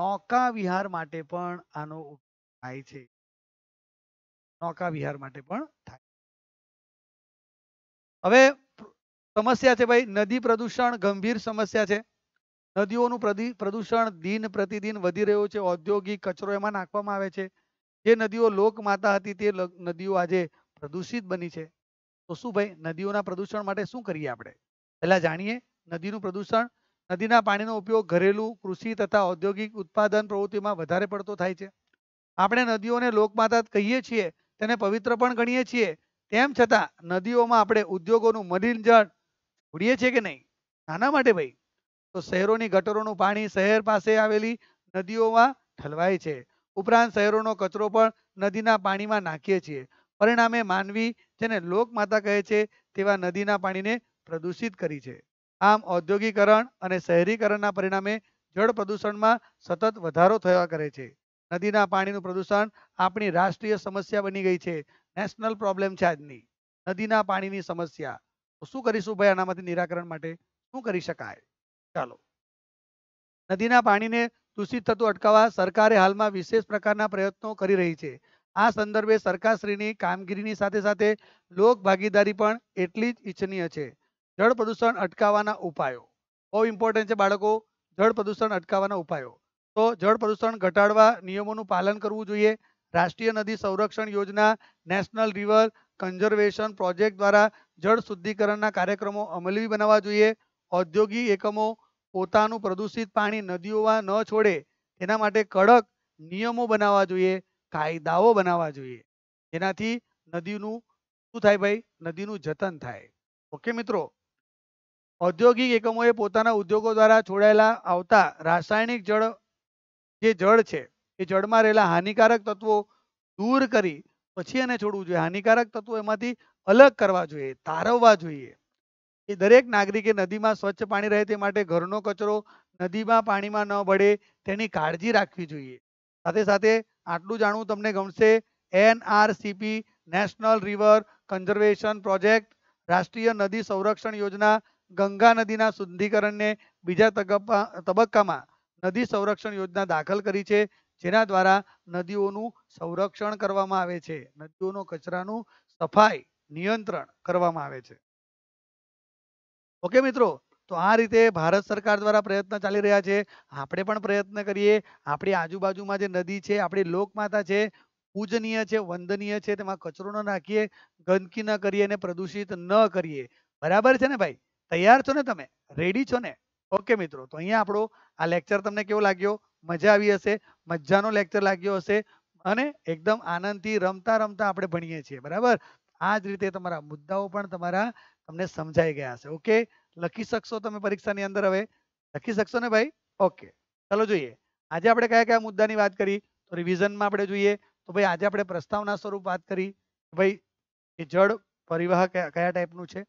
નૌકા વિહાર માટે પણ આનો થાય છે નૌકા વિહાર માટે પણ થાય હવે સમસ્યા છે ભાઈ નદી પ્રદૂષણ ગંભીર સમસ્યા છે નદીઓનું પ્રદૂષણ દિન પ્રતિદિન વધી રહ્યું છે ઔદ્યોગિક કચરો એમાં નાખવામાં આવે છે જે નદીઓ લોકમાતા હતી તે નદીઓ આજે પ્રદૂષિત બની છે તો શું ભાઈ નદીઓના પ્રદૂષણ માટે શું કરીએ આપણે પહેલા જાણીએ નદીનું પ્રદૂષણ નદીના પાણીનો ઉપયોગ ઘરેલું કૃષિ તથા ઔદ્યોગિક ઉત્પાદન પ્રવૃત્તિમાં વધારે પડતો થાય છે આપણે નદીઓને લોકમાતા કહીએ છીએ તેને પવિત્ર પણ ગણીએ છીએ તેમ છતાં નદીઓમાં આપણે ઉદ્યોગોનું મરીન જળ ઉડીએ છીએ કે નહીં આના માટે ભાઈ તો શહેરોની ગટરોનું પાણી શહેર પાસે આવેલી નદીઓમાં ઠલવાય છે ઉપરાંત શહેરોનો કચરો પણ નદીના પાણીમાં નાખીએ છીએ પરિણામે માનવી જેને લોકમાતા કહે છે તેવા નદીના પાણીને પ્રદૂષિત કરી છે આમ ઔદ્યોગિકરણ અને શહેરીકરણના પરિણામે જળ પ્રદૂષણમાં સતત વધારો થયા કરે છે નદીના પાણીનું પ્રદૂષણ આપણી રાષ્ટ્રીય સમસ્યા બની ગઈ છે નેશનલ પ્રોબ્લેમ છે આજની નદીના પાણીની સમસ્યા તો શું કરીશું ભાઈ આનામાંથી નિરાકરણ માટે શું કરી શકાય ચાલો નદીના પાણીને દૂષિત થતું અટકાવવા સરકારે હાલમાં વિશેષ પ્રકારના પ્રયત્નો કરી રહી છે આ સંદર્ભે સરકારશ્રીની કામગીરીની સાથે સાથે લોકભાગીદારી પણ એટલી જ ઈચ્છનીય છે જળ પ્રદૂષણ અટકાવવાના ઉપાયો બહુ ઇમ્પોર્ટન્ટ છે બાળકો જળ પ્રદૂષણ અટકાવવાના ઉપાયો તો જળ પ્રદૂષણ ઘટાડવા નિયમોનું પાલન કરવું જોઈએ રાષ્ટ્રીય નદી સંરક્ષણ યોજના નેશનલ રિવર કન્ઝર્વેશન પ્રોજેક્ટ દ્વારા જળ શુદ્ધિકરણના કાર્યક્રમો અમલવી બનાવવા જોઈએ ઔદ્યોગિક એકમો પોતાનું પ્રદૂષિત પાણી નદીઓમાં ન છોડે તેના માટે કડક નિયમો બનાવવા જોઈએ કાયદાઓ બનાવવા જોઈએ જેનાથી નદીનું શું થાય ભાઈ નદીનું જતન થાય ઓકે મિત્રો ઔદ્યોગિક એકમોએ પોતાના ઉદ્યોગો દ્વારા છોડાયેલા આવતા રાસાયણિક જળ જે જળ છે એ જળમાં રહેલા હાનિકારક તત્વો દૂર કરી પછી એને છોડવું જોઈએ હાનિકારક તત્વો એમાંથી અલગ કરવા જોઈએ તારવવા જોઈએ એ દરેક નાગરિકે નદીમાં સ્વચ્છ પાણી રહે તે માટે ઘરનો કચરો નદીમાં પાણીમાં ન બળે તેની કાળજી રાખવી જોઈએ સાથે સાથે આટલું જાણવું તમને ગમશે NRCP national river conservation project રાષ્ટ્રીય નદી સંરક્ષણ યોજના ગંગા નદીના શુદ્ધિકરણને બીજા તબક્કામાં નદી સંરક્ષણ યોજના દાખલ કરી છે જેના દ્વારા નદીઓનું સંરક્ષણ કરવામાં આવે છે નદીઓનો કચરાનું સફાઈ નિયંત્રણ કરવામાં આવે છે ઓકે મિત્રો તો આ રીતે ભારત સરકાર દ્વારા પ્રયત્ન ચાલી રહ્યા છે આપણે પણ પ્રયત્ન કરીએ આપણી આજુબાજુમાં જે નદી છે આપણી લોકમાતા છે પૂજનીય છે વંદનીય છે તેમાં કચરો ન નાખીએ ગંદકી ન કરીએ અને પ્રદૂષિત ન કરીએ બરાબર છે ને ભાઈ તૈયાર છો ને તમે રેડી છો ને ઓકે મિત્રો તો અહીંયા આપણો આ લેક્ચર તમને કેવો લાગ્યો મજા આવી હશે મજાનો લેક્ચર લાગ્યો હશે અને એકદમ આનંદથી રમતા રમતા આપણે ભણીએ છીએ બરાબર આ જ રીતે તમારા મુદ્દાઓ પણ તમારા તમને સમજાઈ ગયા હશે ઓકે લખી શકશો તમે પરીક્ષાની અંદર હવે લખી શકશો ને ભાઈ ઓકે ચલો જોઈએ આજે આપણે કયા કયા મુદ્દાની વાત કરી તો રિવિઝનમાં આપણે જોઈએ તો ભાઈ આજે આપણે પ્રસ્તાવના સ્વરૂપ વાત કરી ભાઈ એ જળ પરિવાહ કયા ટાઈપનું છે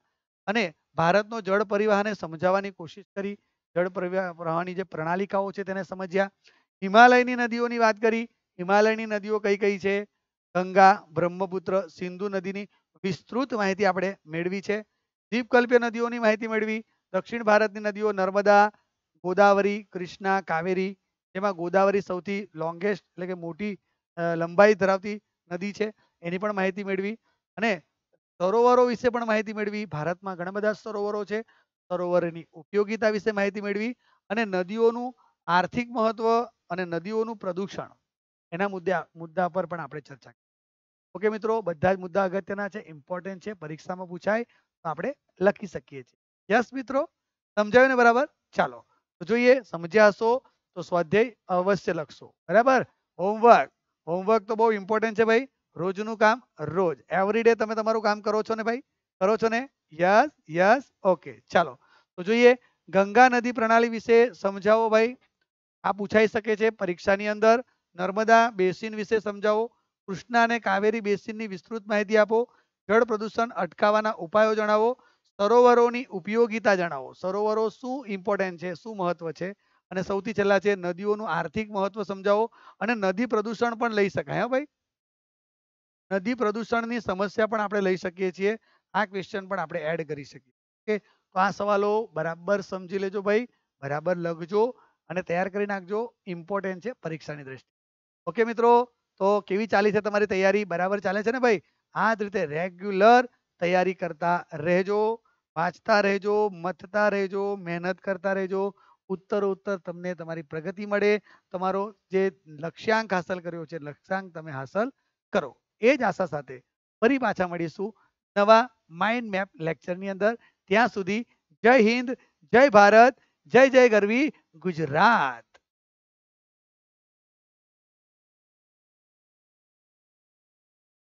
અને ભારતનો જળ પરિવહનને સમજાવવાની કોશિશ કરી જળ પ્રવાહની જે પ્રણાલિકાઓ છે તેને સમજ્યા હિમાલયની નદીઓની વાત કરી હિમાલયની નદીઓ કઈ કઈ છે ગંગા બ્રહ્મપુત્ર સિંધુ નદીની વિસ્તૃત માહિતી આપણે મેળવી છે દ્વીપકલ્પીય નદીઓની માહિતી મેળવી દક્ષિણ ભારતની નદીઓ નર્મદા ગોદાવરી કૃષ્ણા કાવેરી જેમાં ગોદાવરી સૌથી લોંગેસ્ટ એટલે કે મોટી લંબાઈ ધરાવતી નદી છે એની પણ માહિતી મેળવી અને સરોવરો વિશે પણ માહિતી મેળવી ભારતમાં ઘણા બધા સરોવરો છે સરોવરની ઉપયોગીતા વિશે માહિતી મેળવી અને નદીઓનું આર્થિક મહત્વ અને નદીઓનું પ્રદૂષણ એના મુદ્દા મુદ્દા પર પણ આપણે ચર્ચા કરી ઓકે મિત્રો બધા જ મુદ્દા અગત્યના છે ઇમ્પોર્ટન્ટ છે પરીક્ષામાં પૂછાય તો આપણે લખી શકીએ છીએ યસ મિત્રો સમજાયું ને બરાબર ચાલો તો જોઈએ સમજ્યા હશો તો સ્વાધ્યાય અવશ્ય લખશો બરાબર હોમવર્ક હોમવર્ક તો બહુ ઇમ્પોર્ટન્ટ છે ભાઈ રોજનું કામ રોજ એવરીડે તમે તમારું કામ કરો છો ને ભાઈ કરો છો ને યસ યસ ઓકે ચાલો તો જોઈએ ગંગા નદી પ્રણાલી વિશે સમજાવો ભાઈ આ પૂછાઈ શકે છે પરીક્ષાની અંદર નર્મદા બેસિન વિશે સમજાવો કૃષ્ણા અને કાવેરી બેસિનની વિસ્તૃત માહિતી આપો જળ પ્રદૂષણ અટકાવવાના ઉપાયો જણાવો સરોવરોની ઉપયોગિતા જણાવો સરોવરો શું ઇમ્પોર્ટેન્ટ છે શું મહત્વ છે અને સૌથી છેલ્લા છે નદીઓનું આર્થિક મહત્વ સમજાવો અને નદી પ્રદૂષણ પણ લઈ શકાય હા ભાઈ નદી પ્રદૂષણની સમસ્યા પણ આપણે લઈ શકીએ છીએ આ ક્વેશ્ચન પણ આપણે એડ કરી શકીએ તો આ સવાલો બરાબર સમજી લેજો ભાઈ બરાબર લખજો અને તૈયાર કરી નાખજો ઇમ્પોર્ટન્ટ છે પરીક્ષાની દ્રષ્ટિએ ઓકે મિત્રો તો કેવી ચાલી છે તમારી તૈયારી બરાબર ચાલે છે ને ભાઈ આ જ રીતે રેગ્યુલર તૈયારી કરતા રહેજો વાંચતા રહેજો મથતા રહેજો મહેનત કરતા રહેજો ઉત્તર ઉત્તર તમને તમારી પ્રગતિ મળે તમારો જે લક્ષ્યાંક હાંસલ કર્યો છે લક્ષ્યાંક તમે હાંસલ કરો એ જ આશા સાથે ફરી પાછા મળીશું નવા માઇન્ડ મેપ લેક્ચરની અંદર ત્યાં સુધી જય હિન્દ જય ભારત જય જય ગરવી ગુજરાત